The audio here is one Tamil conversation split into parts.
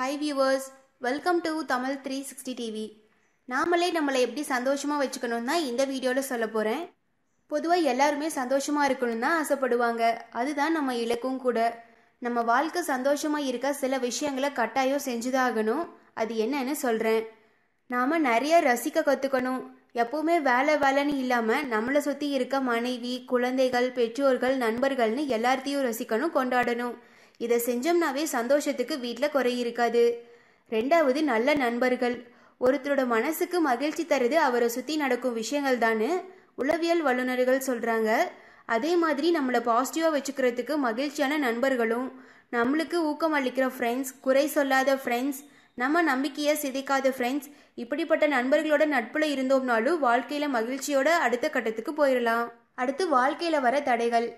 hi viewers welcome to Tamil three sixty TV நாமளே நம்மளை எப்படி சந்தோஷமாக வச்சுக்கணும் தான் இந்த வீடியோவில் சொல்ல போகிறேன் பொதுவாக எல்லாருமே சந்தோஷமாக இருக்கணும் தான் ஆசைப்படுவாங்க அதுதான் நம்ம இலக்கும் கூட நம்ம வாழ்க்கை சந்தோஷமாக இருக்க சில விஷயங்களை கட்டாயம் செஞ்சுதான் ஆகணும் அது என்னன்னு சொல்கிறேன் நாம் நிறைய ரசிக்க கற்றுக்கணும் எப்போவுமே வேலை வேலைன்னு இல்லாமல் நம்மளை சுற்றி இருக்க மனைவி குழந்தைகள் பெற்றோர்கள் நண்பர்கள்னு எல்லாத்தையும் ரசிக்கணும் கொண்டாடணும் இதை செஞ்சோம்னாவே சந்தோஷத்துக்கு வீட்டில் குறை இருக்காது ரெண்டாவது நல்ல நண்பர்கள் ஒருத்தரோட மனசுக்கு மகிழ்ச்சி தருது அவரை சுற்றி நடக்கும் விஷயங்கள் தானே உளவியல் வல்லுநர்கள் சொல்கிறாங்க அதே மாதிரி நம்மளை பாசிட்டிவாக வச்சுக்கிறதுக்கு மகிழ்ச்சியான நண்பர்களும் நம்மளுக்கு ஊக்கம் அளிக்கிற ஃப்ரெண்ட்ஸ் குறை சொல்லாத ஃப்ரெண்ட்ஸ் நம்ம நம்பிக்கையை சிதைக்காத ஃப்ரெண்ட்ஸ் இப்படிப்பட்ட நண்பர்களோட நட்புல இருந்தோம்னாலும் வாழ்க்கையில் மகிழ்ச்சியோட அடுத்த கட்டத்துக்கு போயிடலாம் அடுத்து வாழ்க்கையில் வர தடைகள்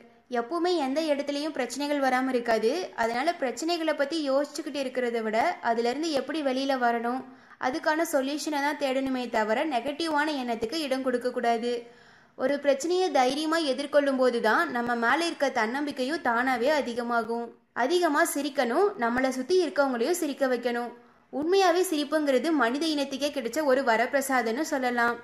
எப்பவுமே எந்த இடத்துலையும் பிரச்சனைகள் வராமல் இருக்காது அதனால் பிரச்சனைகளை பற்றி யோசிச்சுக்கிட்டு இருக்கிறத விட அதுலேருந்து எப்படி வெளியில் வரணும் அதுக்கான சொல்யூஷனை தான் தேடணுமே தவிர நெகட்டிவான எண்ணத்துக்கு இடம் கொடுக்கக்கூடாது ஒரு பிரச்சனையை தைரியமாக எதிர்கொள்ளும் போது தான் நம்ம மேலே இருக்க தன்னம்பிக்கையும் தானாகவே அதிகமாகும் அதிகமாக சிரிக்கணும் நம்மளை சுற்றி இருக்கவங்களையும் சிரிக்க வைக்கணும் உண்மையாகவே சிரிப்புங்கிறது மனித இனத்துக்கே கிடைச்ச ஒரு வரப்பிரசாதம்னு சொல்லலாம்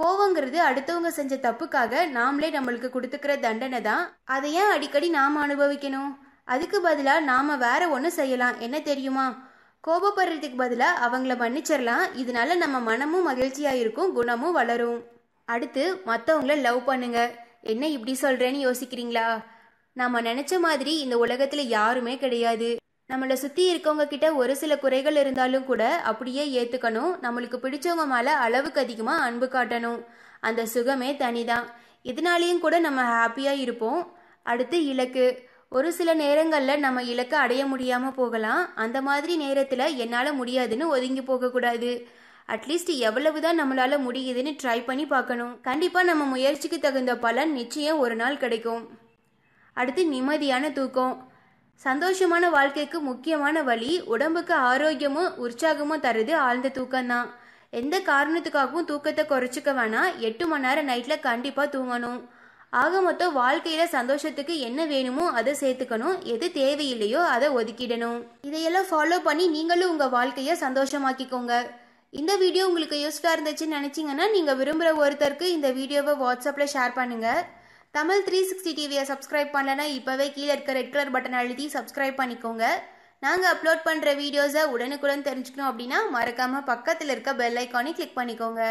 கோவங்கிறது அடுத்தவங்க செஞ்ச தப்புக்காக நாமளே நம்மளுக்கு கொடுத்துக்கிற தண்டனை தான் அதை ஏன் அடிக்கடி நாம் அனுபவிக்கணும் அதுக்கு பதிலாக நாம் வேற ஒன்று செய்யலாம் என்ன தெரியுமா கோபப்படுறதுக்கு பதிலாக அவங்கள மன்னிச்சிடலாம் இதனால நம்ம மனமும் மகிழ்ச்சியாக இருக்கும் குணமும் வளரும் அடுத்து மற்றவங்கள லவ் பண்ணுங்க என்ன இப்படி சொல்கிறேன்னு யோசிக்கிறீங்களா நம்ம நினச்ச மாதிரி இந்த உலகத்தில் யாருமே கிடையாது நம்மளை சுற்றி இருக்கவங்க கிட்ட ஒரு சில குறைகள் இருந்தாலும் கூட அப்படியே ஏற்றுக்கணும் நம்மளுக்கு பிடிச்சவங்க மேல அளவுக்கு அதிகமாக அன்பு காட்டணும் அந்த சுகமே தனிதான் இதனாலையும் கூட நம்ம ஹாப்பியாக இருப்போம் அடுத்து இலக்கு ஒரு சில நேரங்களில் நம்ம இலக்கை அடைய முடியாமல் போகலாம் அந்த மாதிரி நேரத்தில் என்னால் முடியாதுன்னு ஒதுங்கி போகக்கூடாது அட்லீஸ்ட் எவ்வளவு தான் நம்மளால் முடியுதுன்னு ட்ரை பண்ணி பார்க்கணும் கண்டிப்பாக நம்ம முயற்சிக்கு தகுந்த பலன் நிச்சயம் ஒரு நாள் கிடைக்கும் அடுத்து நிம்மதியான தூக்கம் சந்தோஷமான வாழ்க்கைக்கு முக்கியமான வழி உடம்புக்கு ஆரோக்கியமும் உற்சாகமும் தருது ஆழ்ந்த தூக்கம் தான் எந்த காரணத்துக்காகவும் தூக்கத்தை குறைச்சிக்க வேணா எட்டு மணி நேரம் நைட்டில் கண்டிப்பாக தூங்கணும் ஆக மொத்தம் வாழ்க்கையில் சந்தோஷத்துக்கு என்ன வேணுமோ அதை சேர்த்துக்கணும் எது தேவையில்லையோ அதை ஒதுக்கிடணும் இதையெல்லாம் ஃபாலோ பண்ணி நீங்களும் உங்கள் வாழ்க்கையை சந்தோஷமாக்கிக்கோங்க இந்த வீடியோ உங்களுக்கு யூஸ்ஃபுல்லாக இருந்துச்சுன்னு நினச்சிங்கன்னா நீங்கள் விரும்புகிற ஒருத்தருக்கு இந்த வீடியோவை வாட்ஸ்அப்பில் ஷேர் பண்ணுங்கள் தமிழ் த்ரீ சிக்ஸ்டி டிவியை சப்ஸ்கிரைப் பண்ணலன்னா இப்போவே கீழே இருக்க ரெட் கலர் பட்டன் அழுத்தி சப்ஸ்கிரைப் பண்ணிக்கோங்க நாங்கள் அப்லோட் பண்ணுற வீடியோஸை உடனுக்குடன் தெரிஞ்சுக்கணும் அப்படின்னா மறக்காமல் பக்கத்தில் இருக்க பெல் ஐக்கானை கிளிக் பண்ணிக்கோங்க